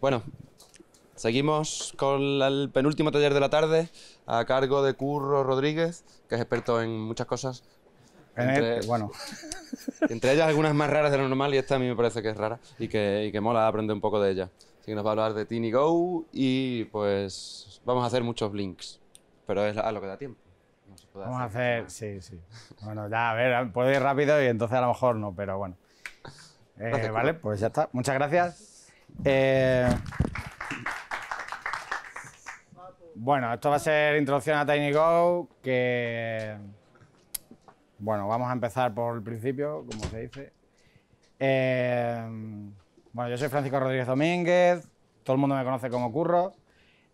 Bueno, seguimos con el penúltimo taller de la tarde a cargo de Curro Rodríguez, que es experto en muchas cosas. Eh, entre, bueno. Entre ellas algunas más raras de lo normal y esta a mí me parece que es rara y que, que mola aprender un poco de ella. Así que nos va a hablar de Teeny Go y pues vamos a hacer muchos links, pero es a lo que da tiempo. Vamos a hacer, sí, sí. Bueno, ya, a ver, puedo ir rápido y entonces a lo mejor no, pero bueno. Eh, vale, pues ya está. Muchas gracias. Eh, bueno, esto va a ser introducción a TinyGo, que... Bueno, vamos a empezar por el principio, como se dice. Eh, bueno, yo soy Francisco Rodríguez Domínguez, todo el mundo me conoce como Curro.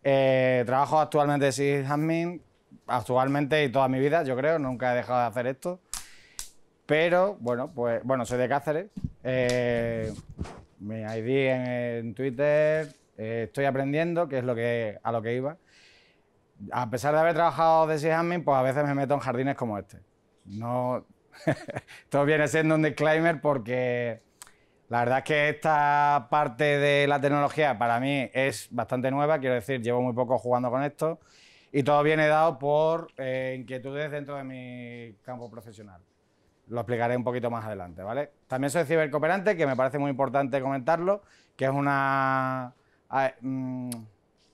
trabajo actualmente en Hadmin. actualmente y toda mi vida, yo creo, nunca he dejado de hacer esto. Pero, bueno, pues, bueno, soy de Cáceres, eh, mi ID en, en Twitter, eh, estoy aprendiendo, que es lo que, a lo que iba. A pesar de haber trabajado de admin, pues a veces me meto en jardines como este. No, todo viene siendo un disclaimer porque la verdad es que esta parte de la tecnología para mí es bastante nueva, quiero decir, llevo muy poco jugando con esto y todo viene dado por eh, inquietudes dentro de mi campo profesional lo explicaré un poquito más adelante, ¿vale? También soy cibercooperante, que me parece muy importante comentarlo, que es una, mm,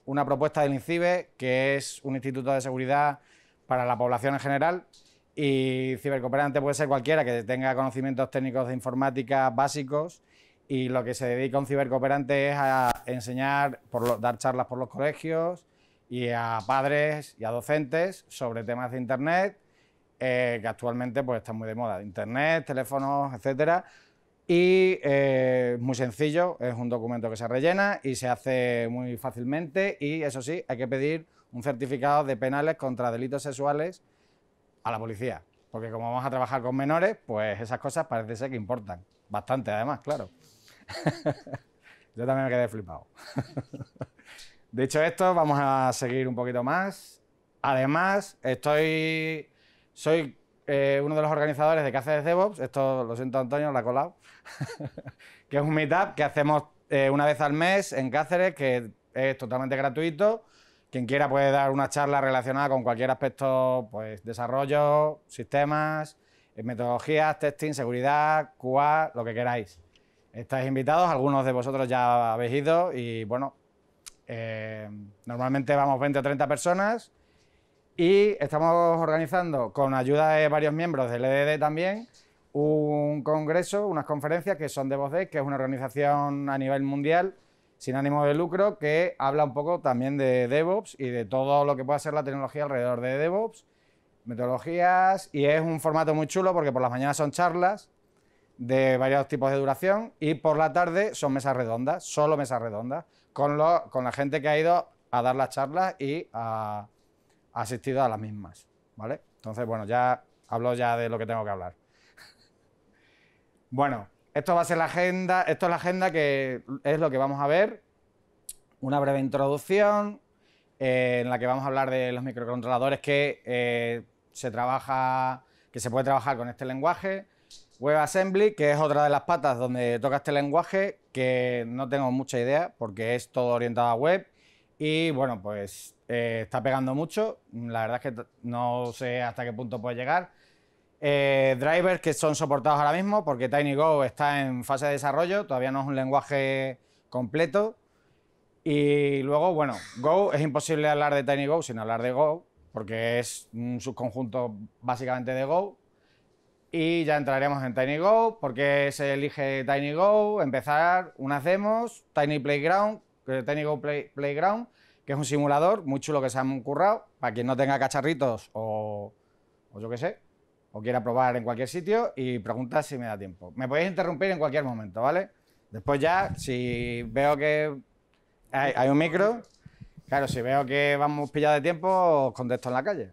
una propuesta del INCIBE, que es un instituto de seguridad para la población en general. Y cibercooperante puede ser cualquiera que tenga conocimientos técnicos de informática básicos. Y lo que se dedica un cibercooperante es a enseñar, por dar charlas por los colegios y a padres y a docentes sobre temas de Internet eh, que actualmente pues, están muy de moda. Internet, teléfonos, etcétera. Y eh, muy sencillo, es un documento que se rellena y se hace muy fácilmente. Y eso sí, hay que pedir un certificado de penales contra delitos sexuales a la policía. Porque como vamos a trabajar con menores, pues esas cosas parece ser que importan. Bastante, además, claro. Yo también me quedé flipado. Dicho esto, vamos a seguir un poquito más. Además, estoy soy eh, uno de los organizadores de Cáceres DevOps. Esto lo siento, Antonio, la ha colado. que es un meetup que hacemos eh, una vez al mes en Cáceres, que es totalmente gratuito. Quien quiera puede dar una charla relacionada con cualquier aspecto, pues desarrollo, sistemas, eh, metodologías, testing, seguridad, QA, lo que queráis. Estáis invitados, algunos de vosotros ya habéis ido y bueno, normalmente vamos 20 o 30 personas y estamos organizando, con ayuda de varios miembros del EDD también, un congreso, unas conferencias que son de que es una organización a nivel mundial sin ánimo de lucro que habla un poco también de DevOps y de todo lo que pueda ser la tecnología alrededor de DevOps, metodologías, y es un formato muy chulo porque por las mañanas son charlas de varios tipos de duración y por la tarde son mesas redondas, solo mesas redondas, con, con la gente que ha ido a dar las charlas y a asistido a las mismas, ¿vale? Entonces, bueno, ya hablo ya de lo que tengo que hablar. bueno, esto va a ser la agenda, esto es la agenda que es lo que vamos a ver. Una breve introducción eh, en la que vamos a hablar de los microcontroladores que eh, se trabaja, que se puede trabajar con este lenguaje. WebAssembly, que es otra de las patas donde toca este lenguaje, que no tengo mucha idea porque es todo orientado a web y bueno, pues eh, está pegando mucho. La verdad es que no sé hasta qué punto puede llegar. Eh, drivers que son soportados ahora mismo porque TinyGo está en fase de desarrollo, todavía no es un lenguaje completo. Y luego, bueno, Go, es imposible hablar de TinyGo sin hablar de Go, porque es un subconjunto básicamente de Go. Y ya entraremos en TinyGo, porque se elige TinyGo, empezar unas demos, Tiny Playground, técnico play, Playground, que es un simulador muy chulo que se han currado, para quien no tenga cacharritos o, yo qué sé, o quiera probar en cualquier sitio y pregunta si me da tiempo. Me podéis interrumpir en cualquier momento, ¿vale? Después ya, si veo que hay, un micro, claro, si veo que vamos pillados de tiempo, os contesto en la calle.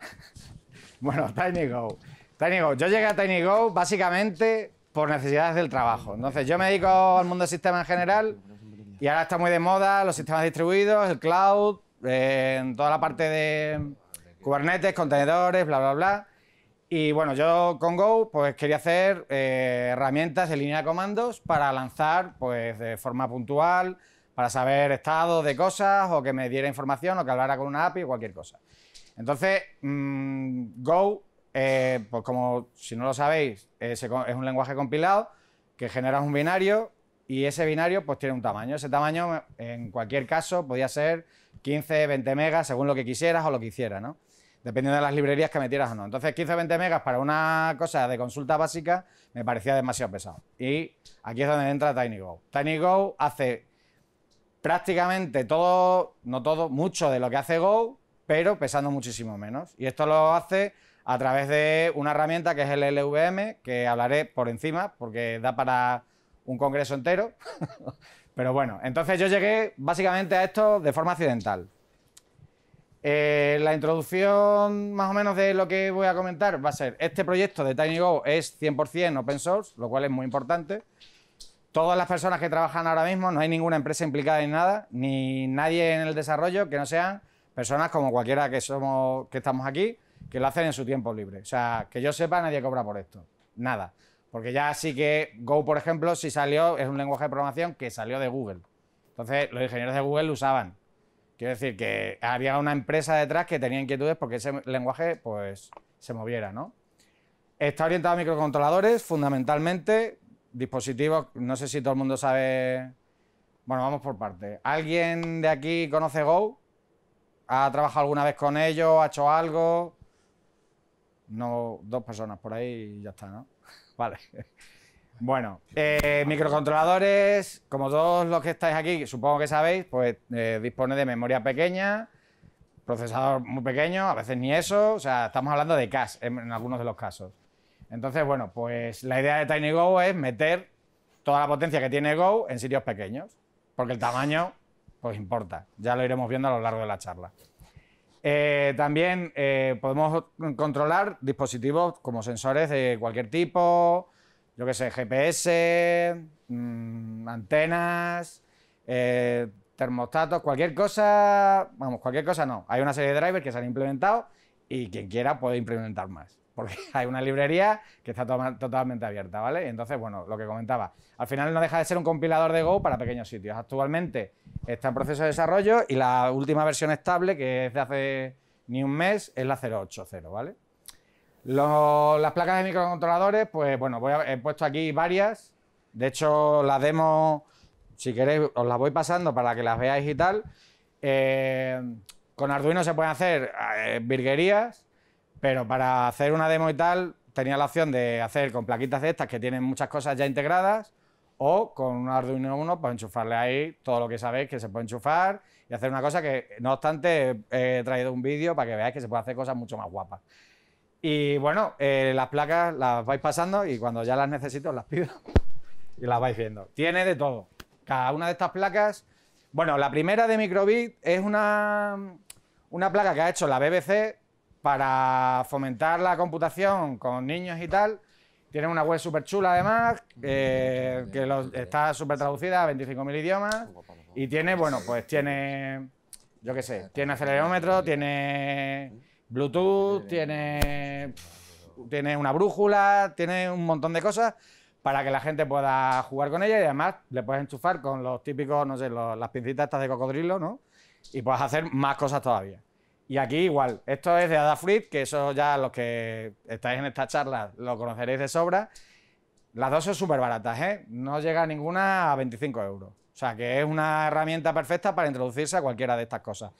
bueno, Tiny Go. Tiny Go. Yo llegué a Tiny Go básicamente por necesidades del trabajo. Entonces, yo me dedico al mundo del sistema en general y ahora está muy de moda los sistemas distribuidos, el cloud, eh, toda la parte de Kubernetes, contenedores, bla, bla, bla. Y bueno, yo con Go pues quería hacer eh, herramientas en línea de comandos para lanzar pues de forma puntual, para saber estado de cosas o que me diera información o que hablara con una API o cualquier cosa. Entonces, mm, Go, eh, pues como si no lo sabéis, es, un lenguaje compilado que genera un binario y ese binario pues tiene un tamaño. Ese tamaño, en cualquier caso, podía ser 15, 20 megas, según lo que quisieras o lo que hicieras, ¿no? Dependiendo de las librerías que metieras o no. Entonces, 15, 20 megas para una cosa de consulta básica me parecía demasiado pesado. Y aquí es donde entra TinyGo. TinyGo hace prácticamente todo, no todo, mucho de lo que hace Go, pero pesando muchísimo menos. Y esto lo hace a través de una herramienta que es el LVM, que hablaré por encima, porque da para un congreso entero. Pero bueno, entonces yo llegué básicamente a esto de forma accidental. Eh, la introducción más o menos de lo que voy a comentar va a ser, este proyecto de TinyGo es 100% open source, lo cual es muy importante. Todas las personas que trabajan ahora mismo, no hay ninguna empresa implicada en nada, ni nadie en el desarrollo que no sean personas como cualquiera que somos, que estamos aquí, que lo hacen en su tiempo libre. O sea, que yo sepa, nadie cobra por esto. Nada. Porque ya sí que Go, por ejemplo, si salió, es un lenguaje de programación que salió de Google. Entonces, los ingenieros de Google lo usaban. Quiero decir que había una empresa detrás que tenía inquietudes porque ese lenguaje pues, se moviera, ¿no? Está orientado a microcontroladores, fundamentalmente, dispositivos, no sé si todo el mundo sabe... Bueno, vamos por parte. ¿Alguien de aquí conoce Go? ¿Ha trabajado alguna vez con ellos? ¿Ha hecho algo? No, dos personas por ahí y ya está, ¿no? Vale. Bueno, eh, microcontroladores, como todos los que estáis aquí, supongo que sabéis, pues eh, dispone de memoria pequeña, procesador muy pequeño, a veces ni eso, o sea, estamos hablando de cache en, algunos de los casos. Entonces, bueno, pues la idea de TinyGo es meter toda la potencia que tiene Go en sitios pequeños, porque el tamaño, pues importa. Ya lo iremos viendo a lo largo de la charla. Eh, también eh, podemos controlar dispositivos como sensores de cualquier tipo, yo qué sé, GPS, mm, antenas, eh, termostatos, cualquier cosa, vamos, cualquier cosa no. Hay una serie de drivers que se han implementado y quien quiera puede implementar más porque hay una librería que está totalmente abierta, ¿vale? entonces, bueno, lo que comentaba, al final no deja de ser un compilador de Go para pequeños sitios. Actualmente está en proceso de desarrollo y la última versión estable, que es de hace ni un mes, es la 080, ¿vale? las placas de microcontroladores, pues bueno, he puesto aquí varias. De hecho, las demo, si queréis, os las voy pasando para que las veáis y tal. Eh, con Arduino se pueden hacer eh, virguerías. Pero para hacer una demo y tal, tenía la opción de hacer con plaquitas de estas que tienen muchas cosas ya integradas o con un Arduino Uno pues enchufarle ahí todo lo que sabéis que se puede enchufar y hacer una cosa que, no obstante, he traído un vídeo para que veáis que se puede hacer cosas mucho más guapas. Y bueno, eh, las placas las vais pasando y cuando ya las necesito las pido y las vais viendo. Tiene de todo. Cada una de estas placas, bueno, la primera de Microbit es una, una placa que ha hecho la BBC para fomentar la computación con niños y tal. Tiene una web súper chula además, mm, eh, que está súper traducida a 25.000 idiomas. Y tiene, bueno, pues tiene, yo qué sé, tiene acelerómetro, tiene Bluetooth, tiene, tiene una brújula, tiene un montón de cosas para que la gente pueda jugar con ella y además le puedes enchufar con los típicos, no sé, las pincitas estas de cocodrilo, ¿no? Y puedes hacer más cosas todavía. Y aquí igual, esto es de Adafruit, que eso ya los que estáis en esta charla lo conoceréis de sobra. Las dos son súper baratas, ¿eh? No llega ninguna a 25 euros. O sea, que es una herramienta perfecta para introducirse a cualquiera de estas cosas.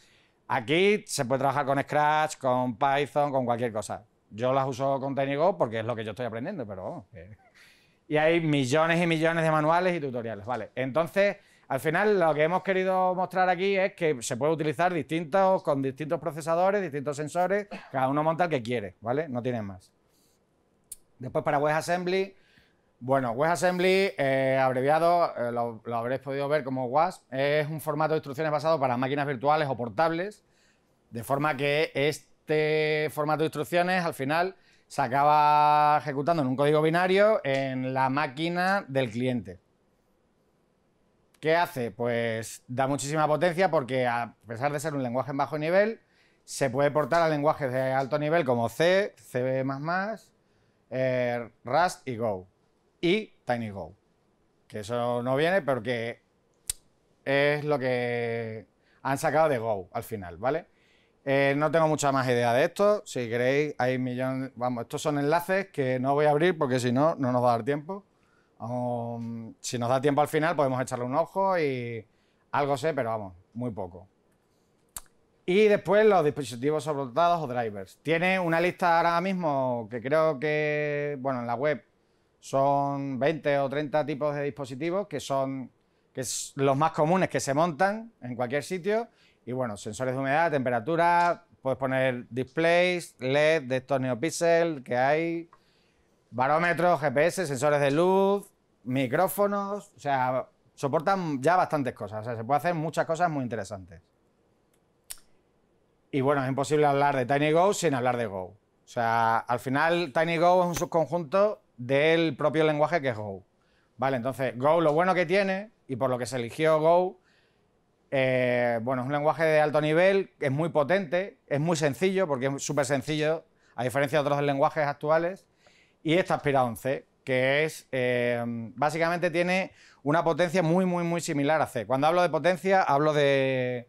Aquí se puede trabajar con Scratch, con Python, con cualquier cosa. Yo las uso con TinyGo porque es lo que yo estoy aprendiendo, pero y hay millones y millones de manuales y tutoriales, ¿vale? Entonces al final, lo que hemos querido mostrar aquí es que se puede utilizar distintos, con distintos procesadores, distintos sensores, cada uno monta el que quiere, ¿vale? No tiene más. Después, para WebAssembly, bueno, WebAssembly, eh, abreviado, eh, lo, lo, habréis podido ver como WASP, es un formato de instrucciones basado para máquinas virtuales o portables, de forma que este formato de instrucciones, al final, se acaba ejecutando en un código binario en la máquina del cliente. ¿Qué hace? Pues da muchísima potencia porque a pesar de ser un lenguaje en bajo nivel, se puede portar a lenguajes de alto nivel como C, C++, eh, Rust y Go. Y TinyGo. Que eso no viene porque es lo que han sacado de Go al final, ¿vale? Eh, no tengo mucha más idea de esto. Si queréis, hay millones. Vamos, estos son enlaces que no voy a abrir porque si no, no nos va a dar tiempo si nos da tiempo al final, podemos echarle un ojo y algo sé, pero vamos, muy poco. Y después los dispositivos soportados o drivers. Tiene una lista ahora mismo que creo que, bueno, en la web son 20 o 30 tipos de dispositivos que son que los más comunes que se montan en cualquier sitio. Y bueno, sensores de humedad, temperatura, puedes poner displays, LED de estos neopixel que hay, Barómetros, GPS, sensores de luz, micrófonos, o sea, soportan ya bastantes cosas, o sea, se puede hacer muchas cosas muy interesantes. Y bueno, es imposible hablar de TinyGo sin hablar de Go. O sea, al final TinyGo es un subconjunto del propio lenguaje que es Go. Vale, entonces Go lo bueno que tiene y por lo que se eligió Go, eh, bueno, es un lenguaje de alto nivel, es muy potente, es muy sencillo porque es súper sencillo, a diferencia de otros lenguajes actuales y esta Aspira 11, que es, eh, básicamente tiene una potencia muy, muy, muy similar a C. Cuando hablo de potencia, hablo de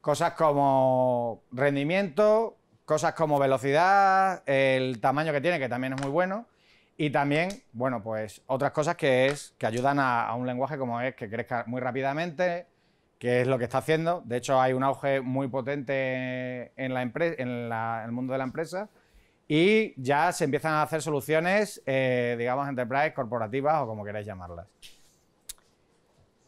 cosas como rendimiento, cosas como velocidad, el tamaño que tiene, que también es muy bueno, y también, bueno, pues otras cosas que, es, que ayudan a, un lenguaje como es, que crezca muy rápidamente, que es lo que está haciendo. De hecho, hay un auge muy potente en el mundo de la empresa y ya se empiezan a hacer soluciones, eh, digamos, enterprise corporativas o como queráis llamarlas.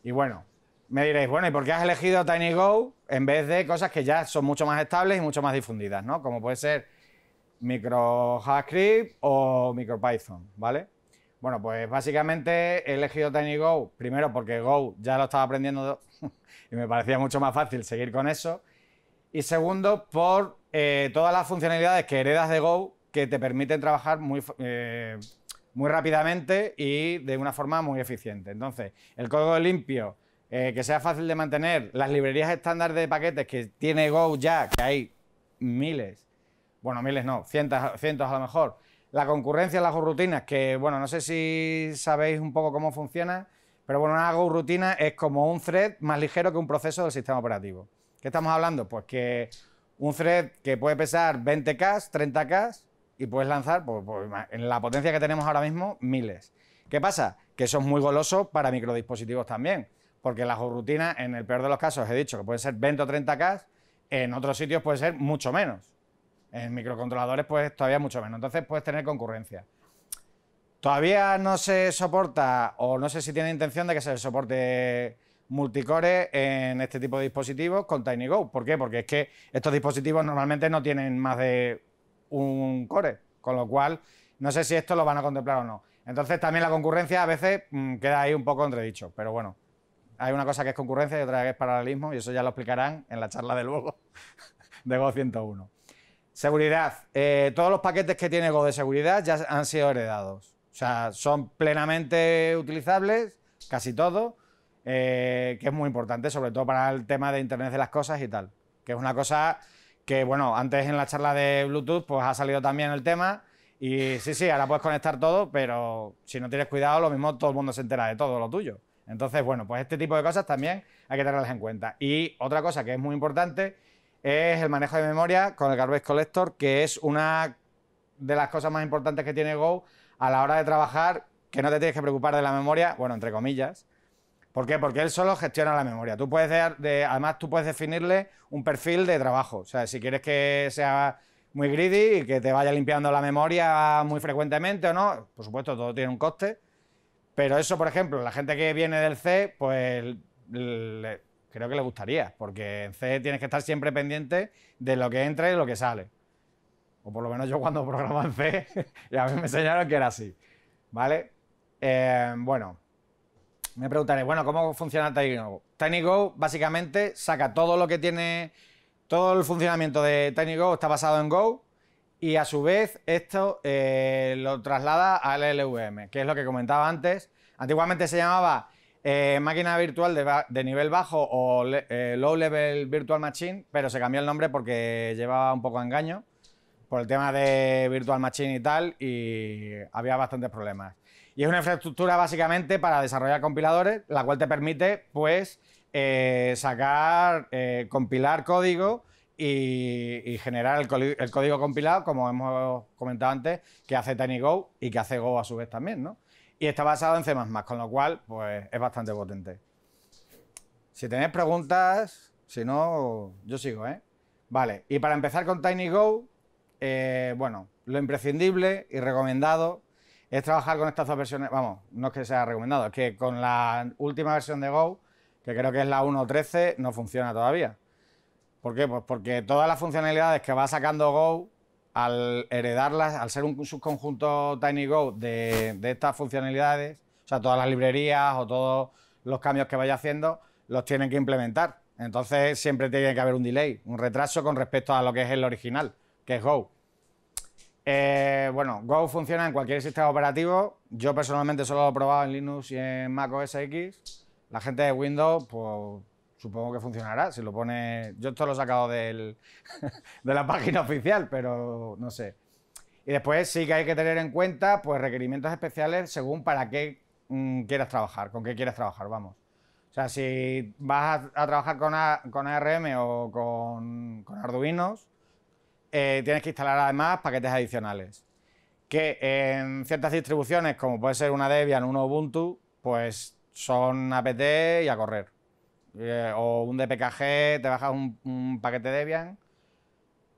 Y bueno, me diréis, bueno, ¿y por qué has elegido TinyGo en vez de cosas que ya son mucho más estables y mucho más difundidas, ¿no? Como puede ser micro o MicroPython, ¿vale? Bueno, pues básicamente he elegido TinyGo primero porque Go ya lo estaba aprendiendo y me parecía mucho más fácil seguir con eso. Y segundo, por eh, todas las funcionalidades que heredas de Go que te permiten trabajar muy, eh, muy rápidamente y de una forma muy eficiente. Entonces, el código limpio, eh, que sea fácil de mantener, las librerías estándar de paquetes que tiene Go ya, que hay miles, bueno, miles no, cientos, a lo mejor. La concurrencia, las rutinas, que bueno, no sé si sabéis un poco cómo funciona, pero bueno, una Go es como un thread más ligero que un proceso del sistema operativo. ¿Qué estamos hablando? Pues que un thread que puede pesar 20K, 30K y puedes lanzar, pues, pues, en la potencia que tenemos ahora mismo, miles. ¿Qué pasa? Que eso es muy goloso para microdispositivos también, porque las rutinas, en el peor de los casos, he dicho que puede ser 20 o 30K, en otros sitios puede ser mucho menos. En microcontroladores, pues todavía mucho menos. Entonces puedes tener concurrencia. Todavía no se soporta, o no sé si tiene intención de que se soporte multicore en este tipo de dispositivos con TinyGo. ¿Por qué? Porque es que estos dispositivos normalmente no tienen más de un core, con lo cual no sé si esto lo van a contemplar o no. Entonces también la concurrencia a veces mm, queda ahí un poco entredicho, pero bueno, hay una cosa que es concurrencia y otra que es paralelismo y eso ya lo explicarán en la charla de luego de Go 101. Seguridad. Eh, todos los paquetes que tiene Go de seguridad ya han sido heredados. O sea, son plenamente utilizables, casi todos eh, que es muy importante, sobre todo para el tema de Internet de las Cosas y tal, que es una cosa que, bueno, antes en la charla de Bluetooth pues ha salido también el tema y sí, sí, ahora puedes conectar todo, pero si no tienes cuidado, lo mismo todo el mundo se entera de todo lo tuyo. Entonces, bueno, pues este tipo de cosas también hay que tenerlas en cuenta. Y otra cosa que es muy importante es el manejo de memoria con el Garbage Collector, que es una de las cosas más importantes que tiene Go a la hora de trabajar, que no te tienes que preocupar de la memoria, bueno, entre comillas, ¿Por qué? Porque él solo gestiona la memoria. Tú puedes además, tú puedes definirle un perfil de trabajo. O sea, si quieres que sea muy greedy y que te vaya limpiando la memoria muy frecuentemente o no, por supuesto, todo tiene un coste. Pero eso, por ejemplo, la gente que viene del C, pues creo que le gustaría, porque en C tienes que estar siempre pendiente de lo que entra y lo que sale. O por lo menos yo cuando programaba en C, ya me enseñaron que era así. ¿Vale? Eh, bueno, me preguntaré, bueno, ¿cómo funciona TinyGo? TinyGo básicamente saca todo lo que tiene, todo el funcionamiento de TinyGo está basado en Go y a su vez esto eh, lo traslada al LVM, que es lo que comentaba antes. Antiguamente se llamaba eh, máquina virtual de, nivel bajo o eh, Low Level Virtual Machine, pero se cambió el nombre porque llevaba un poco de engaño por el tema de Virtual Machine y tal y había bastantes problemas. Y es una infraestructura básicamente para desarrollar compiladores, la cual te permite, pues, eh, sacar, eh, compilar código y, generar el, código compilado, como hemos comentado antes, que hace TinyGo y que hace Go a su vez también, ¿no? Y está basado en C++, con lo cual, pues, es bastante potente. Si tenéis preguntas, si no, yo sigo, ¿eh? Vale, y para empezar con TinyGo, eh, bueno, lo imprescindible y recomendado es trabajar con estas dos versiones. Vamos, no es que sea recomendado, es que con la última versión de Go, que creo que es la 1.13, no funciona todavía. ¿Por qué? Pues porque todas las funcionalidades que va sacando Go, al heredarlas, al ser un subconjunto Tiny de, de estas funcionalidades, o sea, todas las librerías o todos los cambios que vaya haciendo, los tienen que implementar. Entonces siempre tiene que haber un delay, un retraso con respecto a lo que es el original, que es Go. Eh, bueno, Go funciona en cualquier sistema operativo. Yo personalmente solo lo he probado en Linux y en Mac OS X. La gente de Windows, pues supongo que funcionará. Si lo pone. Yo esto lo he sacado de la página oficial, pero no sé. Y después sí que hay que tener en cuenta pues, requerimientos especiales según para qué mm, quieras trabajar, con qué quieres trabajar, vamos. O sea, si vas a, trabajar con, ARM o con, con Arduinos, eh, tienes que instalar además paquetes adicionales. Que en ciertas distribuciones, como puede ser una Debian o un Ubuntu, pues son apt y a correr. Eh, o un DPKG, te bajas un, paquete Debian.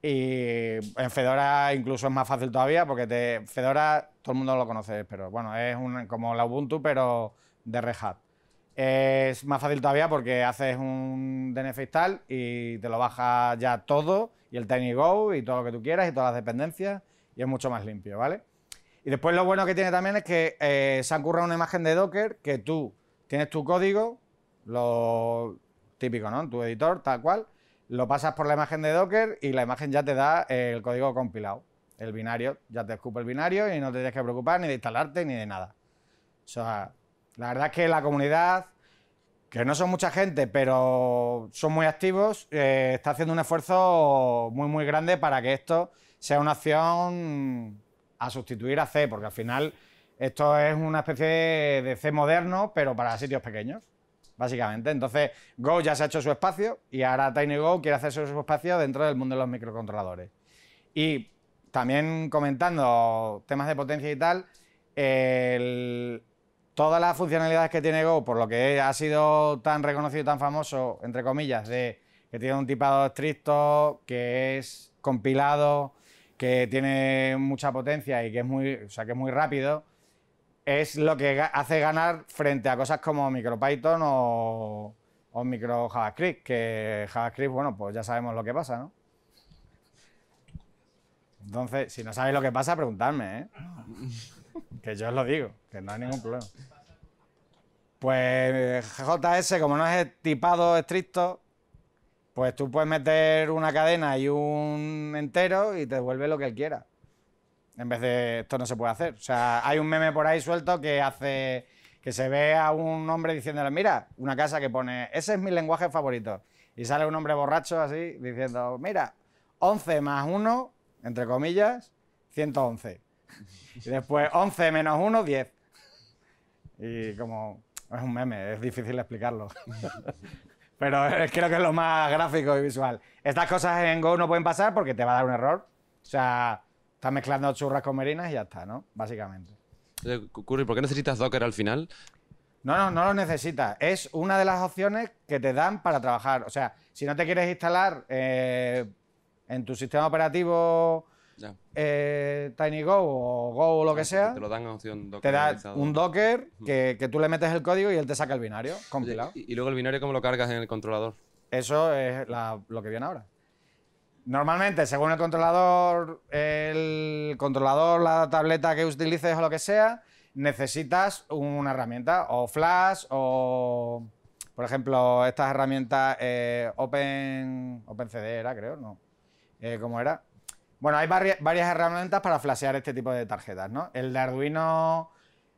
Y en Fedora incluso es más fácil todavía porque te, Fedora todo el mundo lo conoce, pero bueno, es como la Ubuntu, pero de Red Hat. Es más fácil todavía porque haces un DNF install y te lo baja ya todo, y el Tiny Go y todo lo que tú quieras y todas las dependencias, y es mucho más limpio, ¿vale? Y después lo bueno que tiene también es que eh, se han currado una imagen de Docker que tú tienes tu código, lo típico, ¿no? En tu editor, tal cual, lo pasas por la imagen de Docker y la imagen ya te da el código compilado, el binario, ya te escupe el binario y no te tienes que preocupar ni de instalarte ni de nada. O sea, la verdad es que la comunidad, que no son mucha gente, pero son muy activos, eh, está haciendo un esfuerzo muy, muy grande para que esto sea una opción a sustituir a C, porque al final esto es una especie de C moderno, pero para sitios pequeños, básicamente. Entonces, Go ya se ha hecho su espacio y ahora TinyGo quiere hacerse su espacio dentro del mundo de los microcontroladores. Y también comentando temas de potencia y tal, el, todas las funcionalidades que tiene Go, por lo que ha sido tan reconocido, tan famoso, entre comillas, de que tiene un tipado estricto, que es compilado, que tiene mucha potencia y que es muy, o que muy rápido, es lo que hace ganar frente a cosas como MicroPython o, o micro JavaScript, que JavaScript, bueno, pues ya sabemos lo que pasa, ¿no? Entonces, si no sabéis lo que pasa, preguntadme, ¿eh? Ah. que yo os lo digo que no hay ningún problema. Pues JS, como no es tipado estricto, pues tú puedes meter una cadena y un entero y te devuelve lo que él quiera. En vez de esto no se puede hacer. O sea, hay un meme por ahí suelto que hace que se ve a un hombre diciéndole, mira, una casa que pone, ese es mi lenguaje favorito. Y sale un hombre borracho así diciendo, mira, 11 más 1, entre comillas, 111. Y después 11 menos 1, 10. Y como es un meme, es difícil explicarlo. Pero creo que es lo más gráfico y visual. Estas cosas en Go no pueden pasar porque te va a dar un error. O sea, estás mezclando churras con merinas y ya está, ¿no? Básicamente. Eh, ¿por qué necesitas Docker al final? No, no, no lo necesitas. Es una de las opciones que te dan para trabajar. O sea, si no te quieres instalar eh, en tu sistema operativo eh, TinyGo o Go o lo que sea. Te lo dan en opción Docker. Te da un Docker que, tú le metes el código y él te saca el binario compilado. y, luego el binario, ¿cómo lo cargas en el controlador? Eso es lo que viene ahora. Normalmente, según el controlador, el controlador, la tableta que utilices o lo que sea, necesitas una herramienta o Flash o, por ejemplo, estas herramientas eh, Open, OpenCD era, creo, ¿no? Eh, ¿Cómo era? Bueno, hay varias, herramientas para flashear este tipo de tarjetas, ¿no? El de Arduino,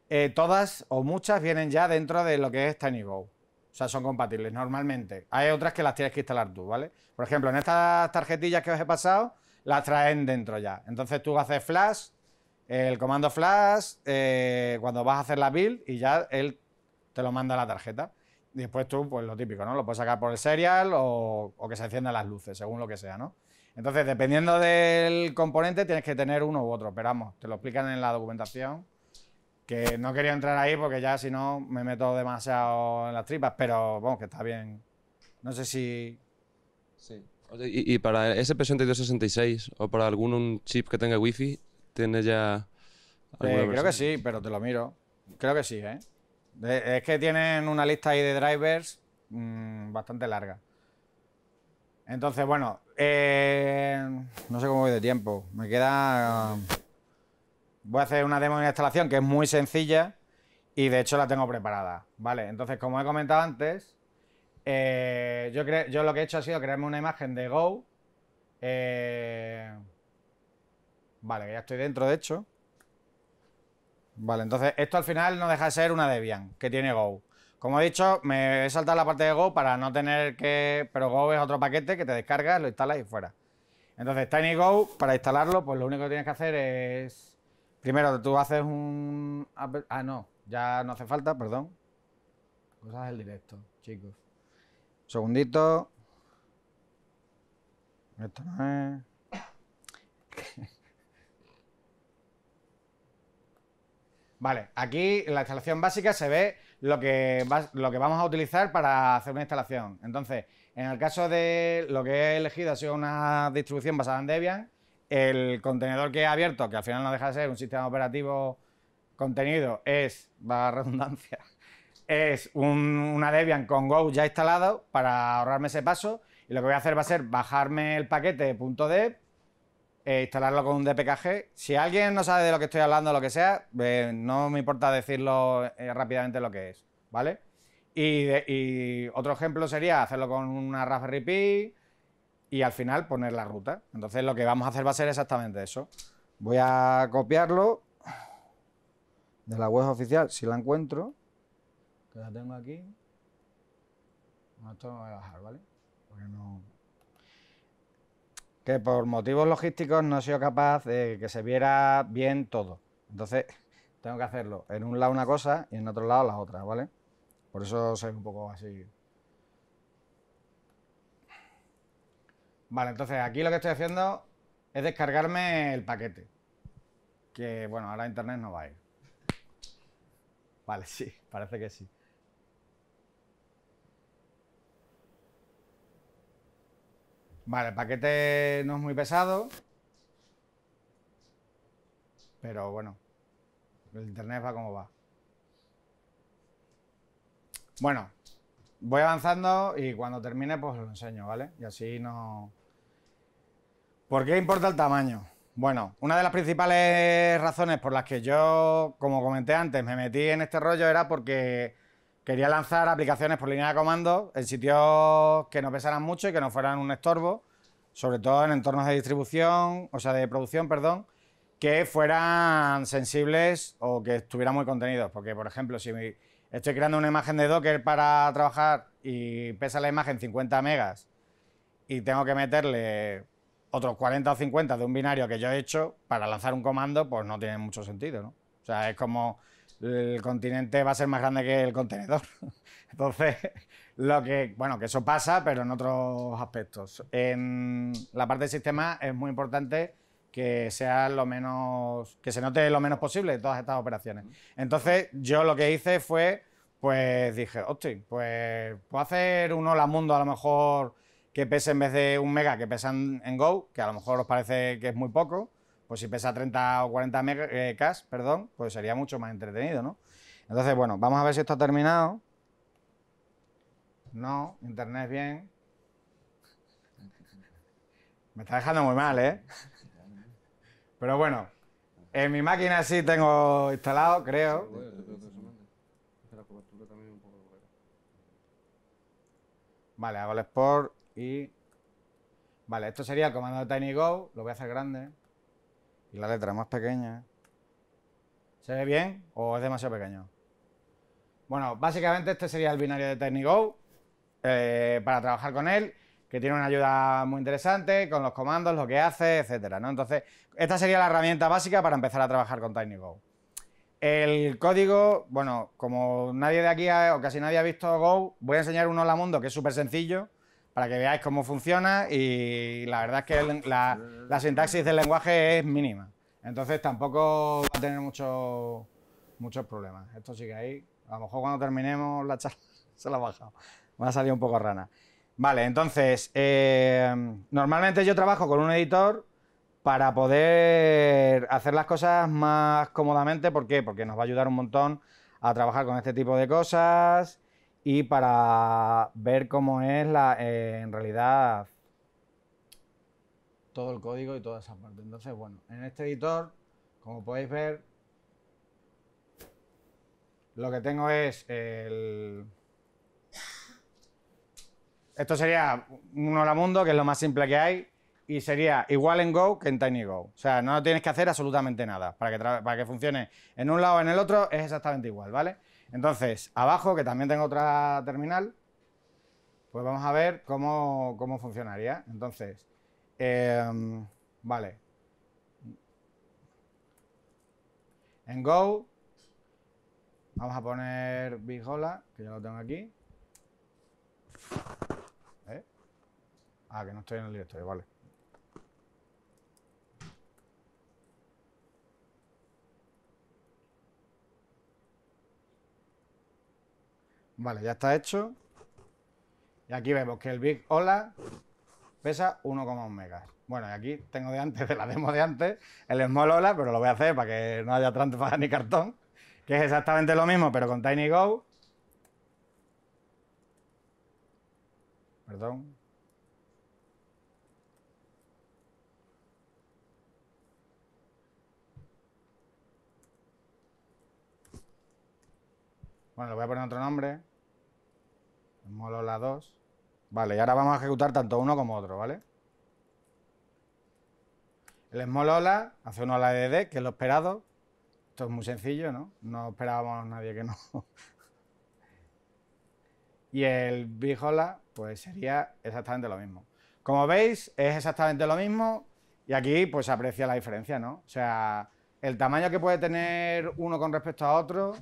eh, todas o muchas vienen ya dentro de lo que es TinyGo. O sea, son compatibles normalmente. Hay otras que las tienes que instalar tú, ¿vale? Por ejemplo, en estas tarjetillas que os he pasado, las traen dentro ya. Entonces tú haces flash, el comando flash, eh, cuando vas a hacer la build y ya él te lo manda a la tarjeta. después tú, pues lo típico, ¿no? Lo puedes sacar por el serial o, o que se enciendan las luces, según lo que sea, ¿no? Entonces, dependiendo del componente, tienes que tener uno u otro, pero vamos, te lo explican en la documentación. Que no quería entrar ahí porque ya si no me meto demasiado en las tripas, pero vamos, que está bien. No sé si. Sí. Y, y para SP8266 o para algún chip que tenga wifi, ¿tiene ya.? Eh, creo que sí, pero te lo miro. Creo que sí, ¿eh? es que tienen una lista ahí de drivers mm, bastante larga. Entonces, bueno, eh, no sé cómo voy de tiempo. Me queda... Voy a hacer una demo de instalación que es muy sencilla y de hecho la tengo preparada. Vale, entonces como he comentado antes, eh, yo, yo lo que he hecho ha sido crearme una imagen de Go. Eh, vale, ya estoy dentro de hecho. Vale, entonces esto al final no deja de ser una Debian que tiene Go. Como he dicho, me he saltado la parte de Go para no tener que... Pero Go es otro paquete que te descargas, lo instalas y fuera. Entonces, Tiny Go, para instalarlo, pues lo único que tienes que hacer es... Primero, tú haces un... Ah, no, ya no hace falta, perdón. Cosas del directo, chicos. Segundito. Esto no es... vale, aquí la instalación básica se ve lo que, lo que vamos a utilizar para hacer una instalación. Entonces, en el caso de lo que he elegido ha sido una distribución basada en Debian, el contenedor que he abierto, que al final no deja de ser un sistema operativo contenido, es, va redundancia, es una Debian con Go ya instalado para ahorrarme ese paso. Y lo que voy a hacer va a ser bajarme el paquete .deb eh, instalarlo con un DPKG. Si alguien no sabe de lo que estoy hablando o lo que sea, eh, no me importa decirlo eh, rápidamente lo que es, ¿vale? Y, otro ejemplo sería hacerlo con una Raspberry Pi y al final poner la ruta. Entonces lo que vamos a hacer va a ser exactamente eso. Voy a copiarlo de la web oficial, si la encuentro, que la tengo aquí. esto voy a bajar, ¿vale? Porque no por motivos logísticos no he sido capaz de que se viera bien todo. Entonces, tengo que hacerlo en un lado una cosa y en otro lado la otra, ¿vale? Por eso soy un poco así. Vale, entonces aquí lo que estoy haciendo es descargarme el paquete. Que bueno, ahora internet no va a ir. Vale, sí, parece que sí. Vale, el paquete no es muy pesado. Pero bueno, el internet va como va. Bueno, voy avanzando y cuando termine pues lo enseño, ¿vale? Y así no... ¿Por qué importa el tamaño? Bueno, una de las principales razones por las que yo, como comenté antes, me metí en este rollo era porque Quería lanzar aplicaciones por línea de comando en sitios que no pesaran mucho y que no fueran un estorbo, sobre todo en entornos de distribución, o sea, de producción, perdón, que fueran sensibles o que estuvieran muy contenidos. Porque, por ejemplo, si estoy creando una imagen de Docker para trabajar y pesa la imagen 50 megas y tengo que meterle otros 40 o 50 de un binario que yo he hecho para lanzar un comando, pues no tiene mucho sentido, ¿no? O sea, es como el continente va a ser más grande que el contenedor. Entonces, lo que, bueno, que eso pasa, pero en otros aspectos. En la parte del sistema es muy importante que sea lo menos, que se note lo menos posible todas estas operaciones. Entonces, yo lo que hice fue, pues dije, hostia, pues puedo hacer uno la mundo a lo mejor que pese en vez de un mega que pesan en Go, que a lo mejor os parece que es muy poco, pues si pesa 30 o 40 megas, eh, perdón, pues sería mucho más entretenido, ¿no? Entonces, bueno, vamos a ver si esto ha terminado. No, internet bien. Me está dejando muy mal, ¿eh? Pero bueno, en mi máquina sí tengo instalado, creo. Vale, hago el export y... Vale, esto sería el comando de TinyGo, lo voy a hacer grande. Y la letra más pequeña. ¿Se ve bien o es demasiado pequeño? Bueno, básicamente este sería el binario de TinyGo eh, para trabajar con él, que tiene una ayuda muy interesante con los comandos, lo que hace, etcétera, Entonces, esta sería la herramienta básica para empezar a trabajar con TinyGo. El código, bueno, como nadie de aquí o casi nadie ha visto Go, voy a enseñar un hola mundo que es súper sencillo para que veáis cómo funciona y la verdad es que la, sintaxis del lenguaje es mínima. Entonces tampoco va a tener muchos problemas. Esto sigue ahí. A lo mejor cuando terminemos la charla se la ha bajado. Va a salir un poco rana. Vale, entonces, eh, normalmente yo trabajo con un editor para poder hacer las cosas más cómodamente. ¿Por qué? Porque nos va a ayudar un montón a trabajar con este tipo de cosas y para ver cómo es la, eh, en realidad todo el código y toda esa parte. Entonces, bueno, en este editor, como podéis ver, lo que tengo es el... Esto sería un hola mundo, que es lo más simple que hay, y sería igual en Go que en TinyGo. O sea, no tienes que hacer absolutamente nada. Para que, para que funcione en un lado o en el otro es exactamente igual, ¿vale? Entonces, abajo, que también tengo otra terminal, pues vamos a ver cómo, funcionaría. Entonces, em, vale. En Go, vamos a poner Bijola, que ya lo tengo aquí. ¿Eh? Ah, que no estoy en el directorio, vale. Vale, ya está hecho. Y aquí vemos que el Big Ola pesa 1,1 megas. Bueno, y aquí tengo de antes, de la demo de antes, el Small Ola, pero lo voy a hacer para que no haya para ni cartón, que es exactamente lo mismo, pero con Tiny Go, Perdón. Bueno, le voy a poner otro nombre. Molo 2. Vale, y ahora vamos a ejecutar tanto uno como otro, ¿vale? El Smolola hace uno a la dd, e que es lo esperado. Esto es muy sencillo, ¿no? No esperábamos a nadie que no. y el Big pues sería exactamente lo mismo. Como veis, es exactamente lo mismo. Y aquí, pues se aprecia la diferencia, ¿no? O sea, el tamaño que puede tener uno con respecto a otro,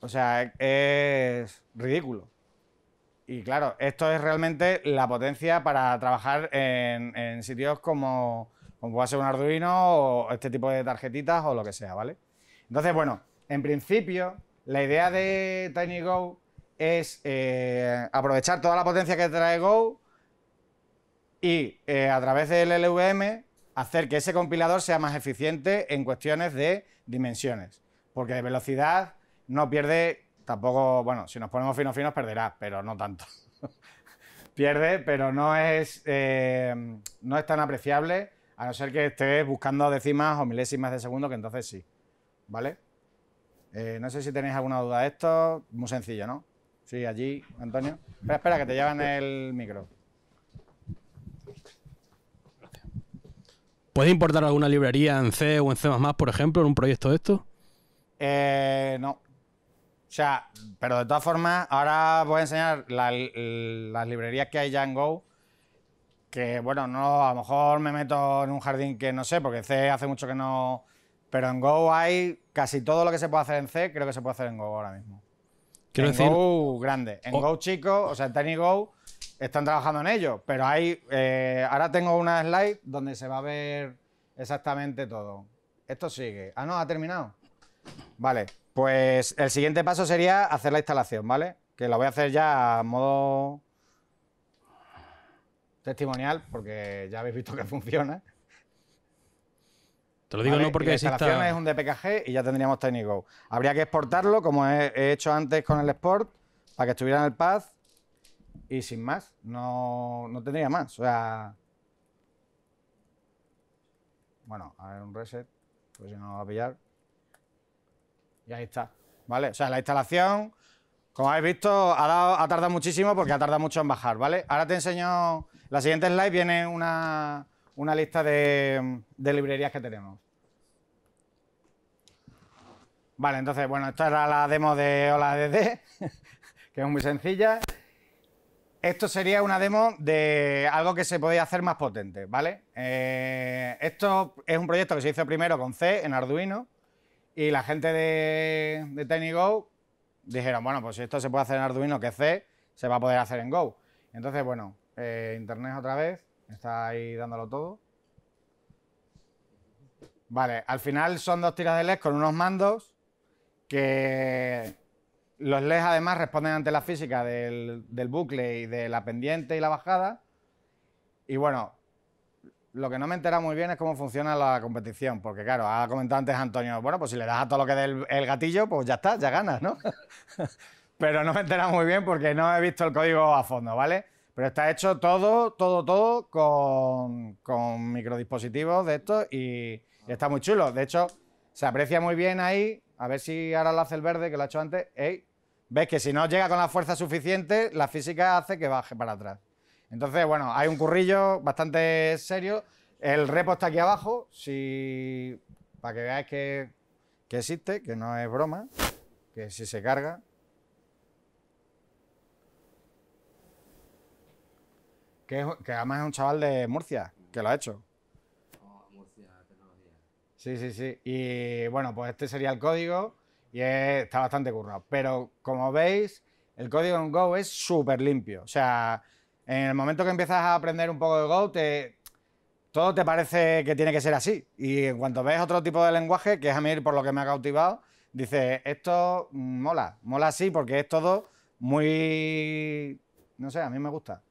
o sea, es ridículo. Y claro, esto es realmente la potencia para trabajar en, sitios como, un Arduino o este tipo de tarjetitas o lo que sea, ¿vale? Entonces, bueno, en principio, la idea de TinyGo es eh, aprovechar toda la potencia que trae Go y eh, a través del LVM hacer que ese compilador sea más eficiente en cuestiones de dimensiones, porque de velocidad no pierde Tampoco, bueno, si nos ponemos finos finos perderá, pero no tanto. Pierde, pero no es, eh, no es tan apreciable, a no ser que estés buscando décimas o milésimas de segundo, que entonces sí. ¿Vale? Eh, no sé si tenéis alguna duda de esto. Muy sencillo, ¿no? Sí, allí, Antonio. Espera, espera, que te llevan el micro. ¿Puede importar alguna librería en C o en C, por ejemplo, en un proyecto de esto? Eh, no. O sea, pero de todas formas, ahora voy a enseñar las librerías que hay ya en Go. Que bueno, no, a lo mejor me meto en un jardín que no sé, porque C hace mucho que no. Pero en Go hay casi todo lo que se puede hacer en C, creo que se puede hacer en Go ahora mismo. Quiero en Go grande. En oh. Go chico, o sea, en Tiny Go están trabajando en ello. Pero hay. Eh, ahora tengo una slide donde se va a ver exactamente todo. Esto sigue. Ah, no, ha terminado. Vale, pues el siguiente paso sería hacer la instalación, ¿vale? Que la voy a hacer ya a modo testimonial, porque ya habéis visto que funciona. Te lo digo no porque la instalación es un DPKG y ya tendríamos técnico. Habría que exportarlo, como he hecho antes con el export, para que estuviera en el path y sin más. No, no tendría más. O sea... Bueno, a ver, un reset, pues si no lo va a pillar. Y ahí está. ¿Vale? O sea, la instalación, como habéis visto, ha, tardado muchísimo porque ha tardado mucho en bajar, ¿vale? Ahora te enseño. La siguiente slide viene una, lista de, librerías que tenemos. Vale, entonces, bueno, esta era la demo de Hola DD, que es muy sencilla. Esto sería una demo de algo que se podía hacer más potente, ¿vale? Eh, esto es un proyecto que se hizo primero con C en Arduino. Y la gente de, de TinyGo dijeron, bueno, pues si esto se puede hacer en Arduino, que C, se va a poder hacer en Go. Entonces, bueno, eh, Internet otra vez, está ahí dándolo todo. Vale, al final son dos tiras de LED con unos mandos que los LEDs además responden ante la física del bucle y de la pendiente y la bajada. Y bueno, lo que no me entera muy bien es cómo funciona la competición, porque claro, ha comentado antes Antonio, bueno, pues si le das a todo lo que dé el, gatillo, pues ya está, ya ganas, ¿no? Pero no me entera muy bien porque no he visto el código a fondo, ¿vale? Pero está hecho todo, todo, todo con, con microdispositivos de estos y, está muy chulo. De hecho, se aprecia muy bien ahí. A ver si ahora lo hace el verde, que lo ha hecho antes. Ey, ves que si no llega con la fuerza suficiente, la física hace que baje para atrás. Entonces, bueno, hay un currillo bastante serio. El repo está aquí abajo, si, para que veáis que, existe, que no es broma, que si se carga. Que, además es un chaval de Murcia, que lo ha hecho. Sí, sí, sí. Y bueno, pues este sería el código y está bastante currado. Pero como veis, el código en Go es súper limpio. O sea, en el momento que empiezas a aprender un poco de Go, todo te parece que tiene que ser así. Y en cuanto ves otro tipo de lenguaje, que es a mí por lo que me ha cautivado, dices, esto mola, mola así porque es todo muy... No sé, a mí me gusta.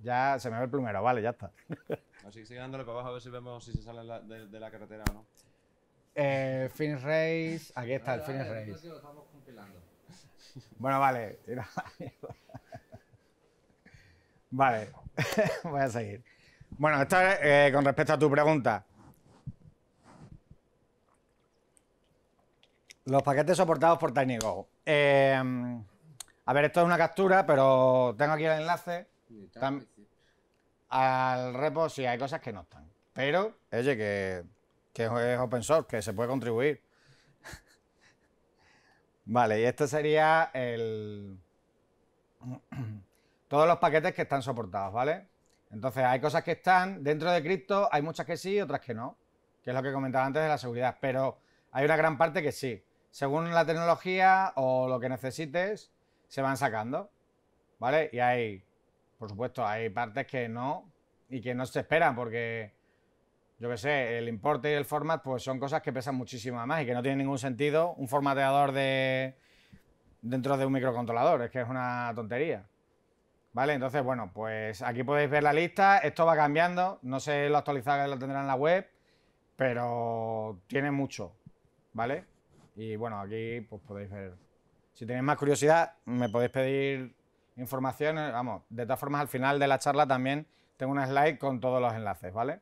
Ya se me ve el plumero, vale, ya está. Así sigue dándole para abajo a ver si vemos si se sale de, la carretera o no. finish eh, Race, aquí está el Finish eh, Race. Bueno, vale. Vale, voy a seguir. Bueno, esta eh, con respecto a tu pregunta. Los paquetes soportados por TinyGo. Em, a ver, esto es una captura, pero tengo aquí el enlace al repo. Sí, hay cosas que no están. Pero, oye, que, es open source, que se puede contribuir. vale, y esto sería el. todos los paquetes que están soportados, ¿vale? Entonces, hay cosas que están dentro de cripto, hay muchas que sí, y otras que no, que es lo que comentaba antes de la seguridad, pero hay una gran parte que sí. Según la tecnología o lo que necesites, se van sacando, ¿vale? Y hay, por supuesto, hay partes que no y que no se esperan porque, yo qué sé, el importe y el format pues son cosas que pesan muchísimo más y que no tienen ningún sentido un formateador de dentro de un microcontrolador, es que es una tontería. Vale, entonces, bueno, pues aquí podéis ver la lista. Esto va cambiando. No sé lo actualizado que lo tendrán en la web, pero tiene mucho, ¿vale? Y bueno, aquí pues podéis ver. Si tenéis más curiosidad, me podéis pedir información. Vamos, de todas formas, al final de la charla también tengo una slide con todos los enlaces, ¿vale?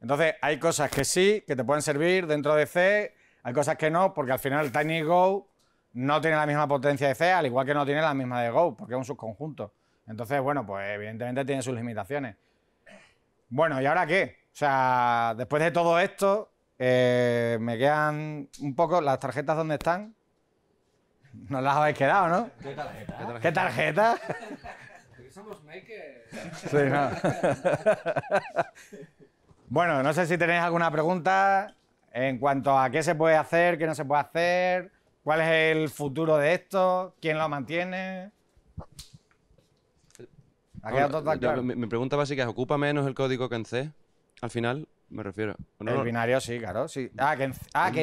Entonces, hay cosas que sí, que te pueden servir dentro de C, hay cosas que no, porque al final el Go no tiene la misma potencia de C, al igual que no tiene la misma de Go, porque es un subconjunto. Entonces, bueno, pues evidentemente tiene sus limitaciones. Bueno, ¿y ahora qué? O sea, después de todo esto, eh, me quedan un poco las tarjetas ¿Dónde están. ¿No las habéis quedado, ¿no? ¿Qué tarjeta? ¿Qué tarjeta? somos makers. Sí, no. bueno, no sé si tenéis alguna pregunta en cuanto a qué se puede hacer, qué no se puede hacer, cuál es el futuro de esto, quién lo mantiene. Mi, pregunta básica es, ¿ocupa menos el código que en C? Al final, me refiero. el binario sí, claro. Ah, que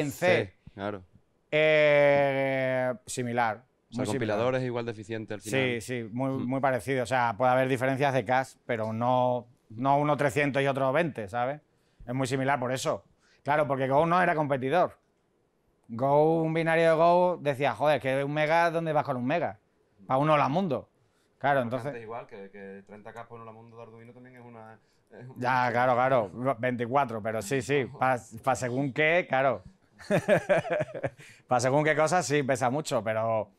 en, C. Ah, claro. Eh, similar. O sea, compilador es igual de eficiente al final. Sí, sí, muy, mm. muy parecido. O sea, puede haber diferencias de cas, pero no, no uno 300 y otro 20, ¿sabes? Es muy similar por eso. Claro, porque Go no era competidor. Go, un binario de Go, decía, joder, que un mega, ¿dónde vas con un mega? Para uno la mundo. Claro, entonces. igual, que, 30K por un mundo de Arduino también es una. Ya, claro, claro. 24, pero sí, sí. Para según qué, claro. para según qué cosas sí pesa mucho, pero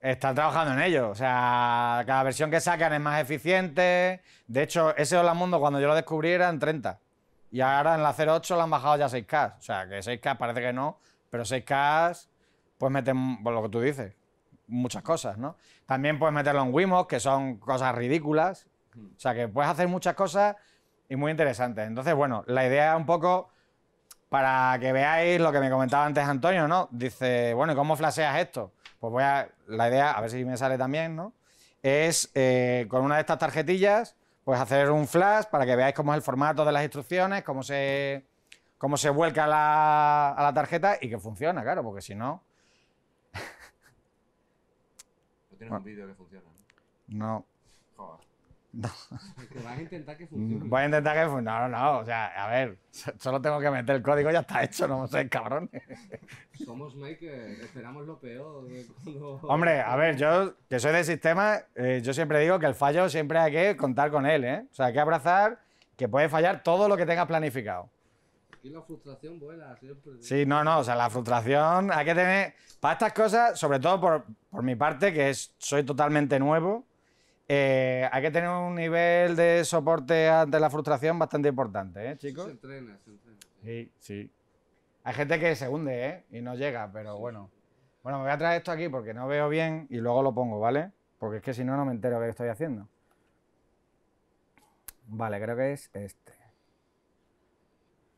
están trabajando en ello. O sea, cada versión que sacan es más eficiente. De hecho, ese hola Mundo cuando yo lo descubrí era en 30. Y ahora en la 08 lo han bajado ya a 6K. O sea, que 6K parece que no, pero 6K, pues meten por pues lo que tú dices muchas cosas, ¿no? También puedes meterlo en Wimos, que son cosas ridículas. O sea, que puedes hacer muchas cosas y muy interesantes. Entonces, bueno, la idea es un poco para que veáis lo que me comentaba antes Antonio, ¿no? Dice, bueno, ¿y cómo flaseas esto? Pues voy a, la idea, a ver si me sale también, ¿no? Es eh, con una de estas tarjetillas, pues hacer un flash para que veáis cómo es el formato de las instrucciones, cómo se, cómo se vuelca a la tarjeta y que funciona, claro, porque si no, tienes ah. un vídeo que funciona ¿no? Joder. vas a intentar que funcione. Voy a intentar que funcione. No, no, no. O sea, a ver, solo tengo que meter el código, y ya está hecho, no sé, cabrón. Somos makers, esperamos lo peor. Hombre, a ver, yo que soy de sistema, eh, yo siempre digo que el fallo siempre hay que contar con él, ¿eh? O sea, hay que abrazar que puede fallar todo lo que tengas planificado. Y la frustración vuela siempre. Sí, no, no, o sea, la frustración hay que tener. Para estas cosas, sobre todo por, mi parte, que soy totalmente nuevo, eh, hay que tener un nivel de soporte ante la frustración bastante importante, ¿eh, chicos? Se entrena, se entrena. Sí, sí. Hay gente que se hunde, ¿eh? Y no llega, pero bueno. Bueno, me voy a traer esto aquí porque no veo bien y luego lo pongo, ¿vale? Porque es que si no, no me entero qué estoy haciendo. Vale, creo que es este.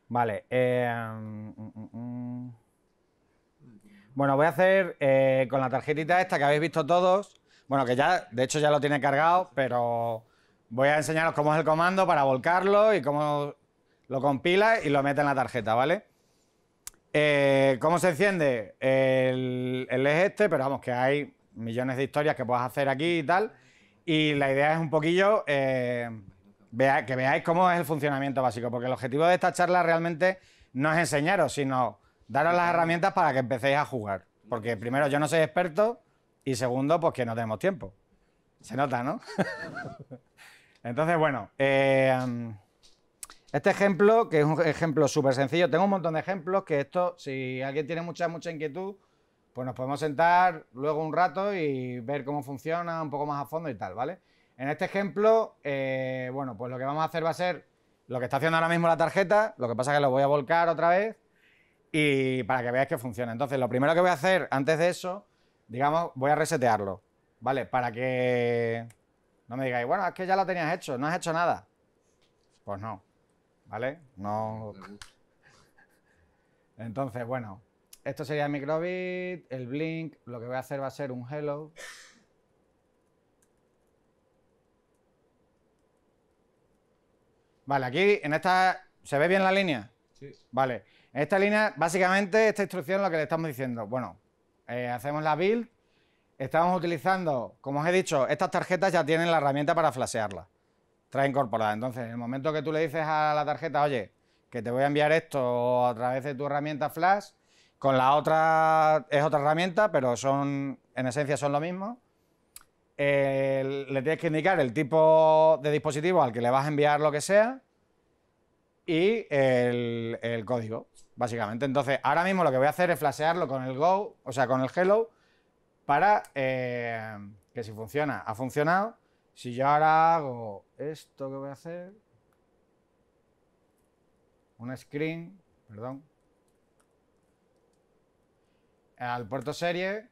Vale. Em, mm, mm, mm. bueno, voy a hacer eh, con la tarjetita esta que habéis visto todos. Bueno, que ya, de hecho, ya lo tiene cargado, pero voy a enseñaros cómo es el comando para volcarlo y cómo lo compila y lo mete en la tarjeta, ¿vale? Eh, ¿Cómo se enciende? El, es este, pero vamos, que hay millones de historias que puedes hacer aquí y tal. Y la idea es un poquillo eh, que veáis cómo es el funcionamiento básico, porque el objetivo de esta charla realmente no es enseñaros, sino daros las herramientas para que empecéis a jugar. Porque primero yo no soy experto y segundo, pues que no tenemos tiempo. Se nota, ¿no? Entonces, bueno, eh, este ejemplo, que es un ejemplo súper sencillo, tengo un montón de ejemplos que esto, si alguien tiene mucha, mucha inquietud, pues nos podemos sentar luego un rato y ver cómo funciona un poco más a fondo y tal, ¿vale? En este ejemplo, eh, bueno, pues lo que vamos a hacer va a ser lo que está haciendo ahora mismo la tarjeta, lo que pasa es que lo voy a volcar otra vez y para que veáis que funciona. Entonces, lo primero que voy a hacer antes de eso, digamos, voy a resetearlo, ¿vale? Para que no me digáis, bueno, es que ya lo tenías hecho, no has hecho nada. Pues no, ¿vale? No... Entonces, bueno, esto sería el microbit, el blink, lo que voy a hacer va a ser un hello. Vale, aquí en esta... ¿Se ve bien la línea? Sí. Vale. En esta línea, básicamente, esta instrucción es lo que le estamos diciendo. Bueno, eh, hacemos la build. Estamos utilizando, como os he dicho, estas tarjetas ya tienen la herramienta para flashearla. Trae incorporada. Entonces, en el momento que tú le dices a la tarjeta, oye, que te voy a enviar esto a través de tu herramienta flash, con la otra es otra herramienta, pero son, en esencia son lo mismo le tienes que indicar el tipo de dispositivo al que le vas a enviar lo que sea y el, código, básicamente. Entonces, ahora mismo lo que voy a hacer es flashearlo con el Go, o sea, con el Hello, para eh, que si funciona, ha funcionado. Si yo ahora hago esto que voy a hacer, un screen, perdón, al puerto serie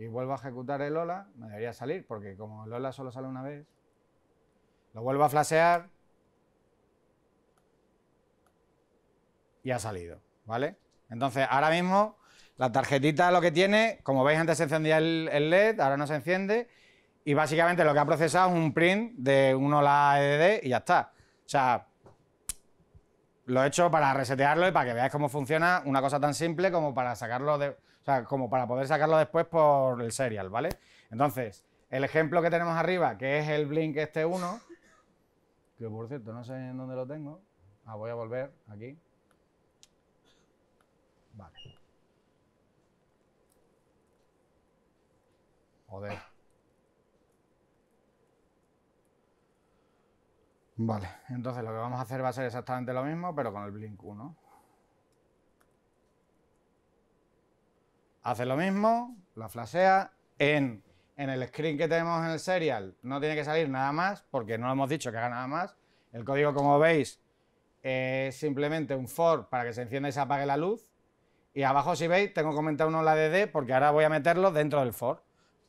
y vuelvo a ejecutar el Lola, me debería salir, porque como el Lola solo sale una vez, lo vuelvo a flashear y ha salido, ¿vale? Entonces, ahora mismo la tarjetita lo que tiene, como veis antes se encendía el, LED, ahora no se enciende y básicamente lo que ha procesado es un print de un hola EDD y ya está. O sea, lo he hecho para resetearlo y para que veáis cómo funciona una cosa tan simple como para sacarlo de como para poder sacarlo después por el serial, ¿vale? Entonces, el ejemplo que tenemos arriba, que es el Blink este 1, que por cierto no sé en dónde lo tengo. Ah, voy a volver aquí. Vale. Joder. Vale, entonces lo que vamos a hacer va a ser exactamente lo mismo, pero con el Blink 1. hace lo mismo, la flashea en, en el screen que tenemos en el serial. No tiene que salir nada más porque no lo hemos dicho que haga nada más. El código, como veis, es simplemente un for para que se encienda y se apague la luz. Y abajo, si veis, tengo comentado uno la DD porque ahora voy a meterlo dentro del for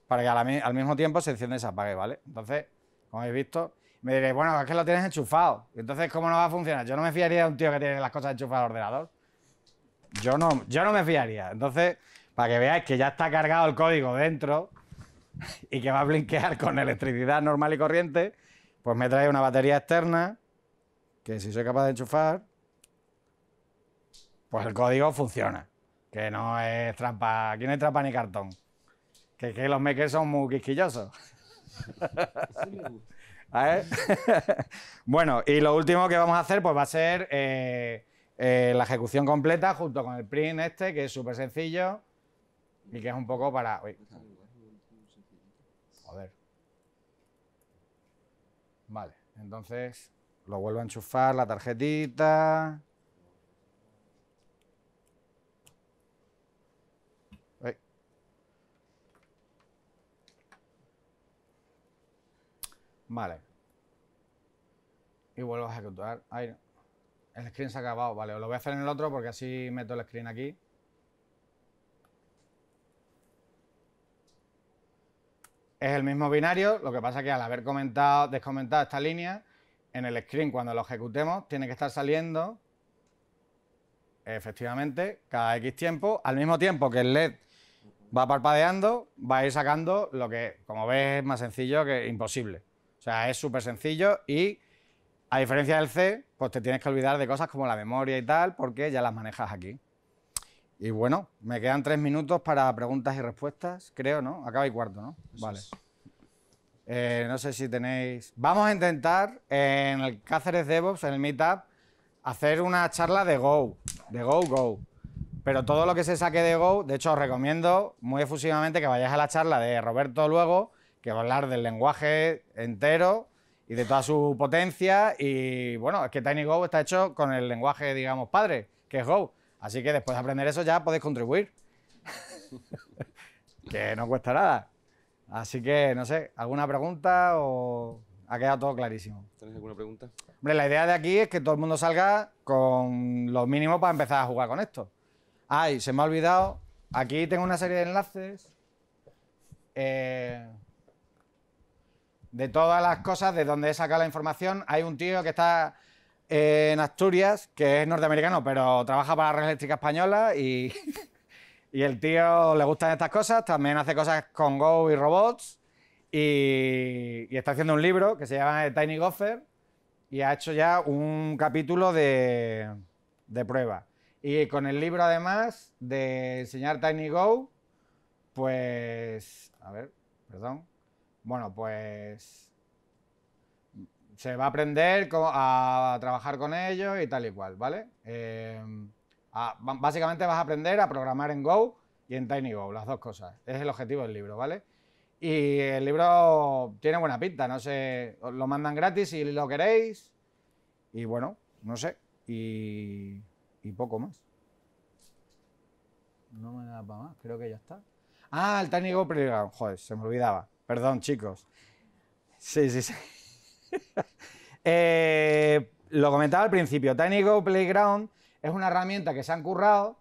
para que al, mismo tiempo se encienda y se apague, ¿vale? Entonces, como habéis visto, me diréis, bueno, es que lo tienes enchufado. Entonces, ¿cómo no va a funcionar? Yo no me fiaría de un tío que tiene las cosas enchufadas al ordenador. Yo no, yo no me fiaría. Entonces, para que veáis que ya está cargado el código dentro y que va a blinquear con electricidad normal y corriente, pues me trae una batería externa que si soy capaz de enchufar, pues el código funciona. Que no es trampa, aquí no hay trampa ni cartón. Que, los meques son muy quisquillosos. bueno, y lo último que vamos a hacer pues va a ser eh, eh, la ejecución completa junto con el print este, que es súper sencillo. Y que es un poco para... Uy. Joder. Vale, entonces lo vuelvo a enchufar, la tarjetita. Vale. Y vuelvo a ejecutar. el screen se ha acabado. Vale, lo voy a hacer en el otro porque así meto el screen aquí. es el mismo binario, lo que pasa que al haber comentado, descomentado esta línea, en el screen cuando lo ejecutemos tiene que estar saliendo efectivamente cada X tiempo, al mismo tiempo que el LED va parpadeando, va a ir sacando lo que, como ves, es más sencillo que imposible. O sea, es súper sencillo y a diferencia del C, pues te tienes que olvidar de cosas como la memoria y tal, porque ya las manejas aquí. Y bueno, me quedan tres minutos para preguntas y respuestas, creo, ¿no? Acaba y cuarto, ¿no? vale. Eh, no sé si tenéis... Vamos a intentar en el Cáceres DevOps, en el Meetup, hacer una charla de Go, de Go, Go. Pero todo lo que se saque de Go, de hecho os recomiendo muy efusivamente que vayáis a la charla de Roberto luego, que va a hablar del lenguaje entero y de toda su potencia. Y bueno, es que Go está hecho con el lenguaje, digamos, padre, que es Go. Así que después de aprender eso ya podéis contribuir. que no cuesta nada. Así que, no sé, ¿alguna pregunta o ha quedado todo clarísimo? ¿Tienes alguna pregunta? Hombre, la idea de aquí es que todo el mundo salga con lo mínimo para empezar a jugar con esto. Ay, se me ha olvidado. Aquí tengo una serie de enlaces. Eh, de todas las cosas de donde he sacado la información. Hay un tío que está en Asturias, que es norteamericano, pero trabaja para la red eléctrica española y, y el tío le gustan estas cosas, también hace cosas con Go y robots y, está haciendo un libro que se llama Tiny Gopher y ha hecho ya un capítulo de, de prueba. Y con el libro además de enseñar Tiny Go, pues... A ver, perdón. Bueno, pues se va a aprender a trabajar con ellos y tal y cual, ¿vale? Eh, básicamente vas a aprender a programar en Go y en TinyGo, las dos cosas. Es el objetivo del libro, ¿vale? Y el libro tiene buena pinta, no sé, lo mandan gratis si lo queréis. Y bueno, no sé, y, poco más. No me da para más, creo que ya está. Ah, el TinyGo joder, se me olvidaba. Perdón, chicos. Sí, sí, sí. Eh, lo comentaba al principio, Tiny Playground es una herramienta que se han currado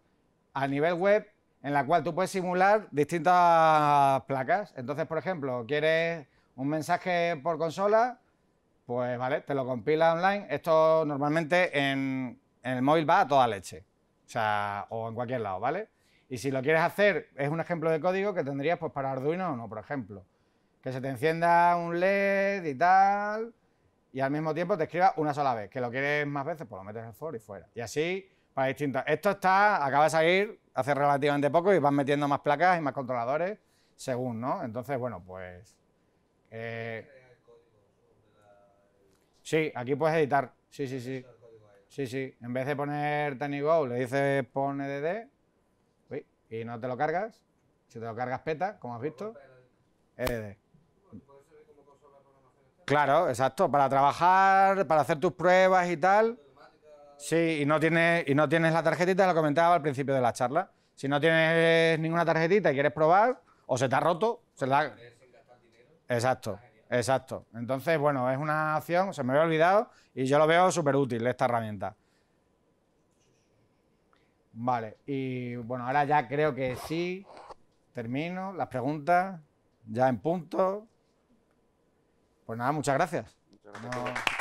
a nivel web en la cual tú puedes simular distintas placas. Entonces, por ejemplo, quieres un mensaje por consola, pues vale, te lo compila online. Esto normalmente en, el móvil va a toda leche, o sea, o en cualquier lado, ¿vale? Y si lo quieres hacer, es un ejemplo de código que tendrías pues, para Arduino o no, por ejemplo. Que se te encienda un LED y tal, y al mismo tiempo te escriba una sola vez. Que lo quieres más veces, pues lo metes en for y fuera. Y así para distintos. Esto está, acaba de salir hace relativamente poco y van metiendo más placas y más controladores según, ¿no? Entonces, bueno, pues... Eh, sí, aquí puedes editar. Sí, sí, sí. Sí, sí. En vez de poner TinyGo, le dices pon edd y no te lo cargas. Si te lo cargas peta, como has visto, EDD. Claro, exacto. Para trabajar, para hacer tus pruebas y tal. Sí, y no tienes, y no tienes la tarjetita, lo comentaba al principio de la charla. Si no tienes ninguna tarjetita y quieres probar, o se te ha roto, se la Exacto, exacto. Entonces, bueno, es una opción, se me había olvidado y yo lo veo súper útil esta herramienta. Vale, y bueno, ahora ya creo que sí. Termino las preguntas, ya en punto. Pues nada, muchas gracias.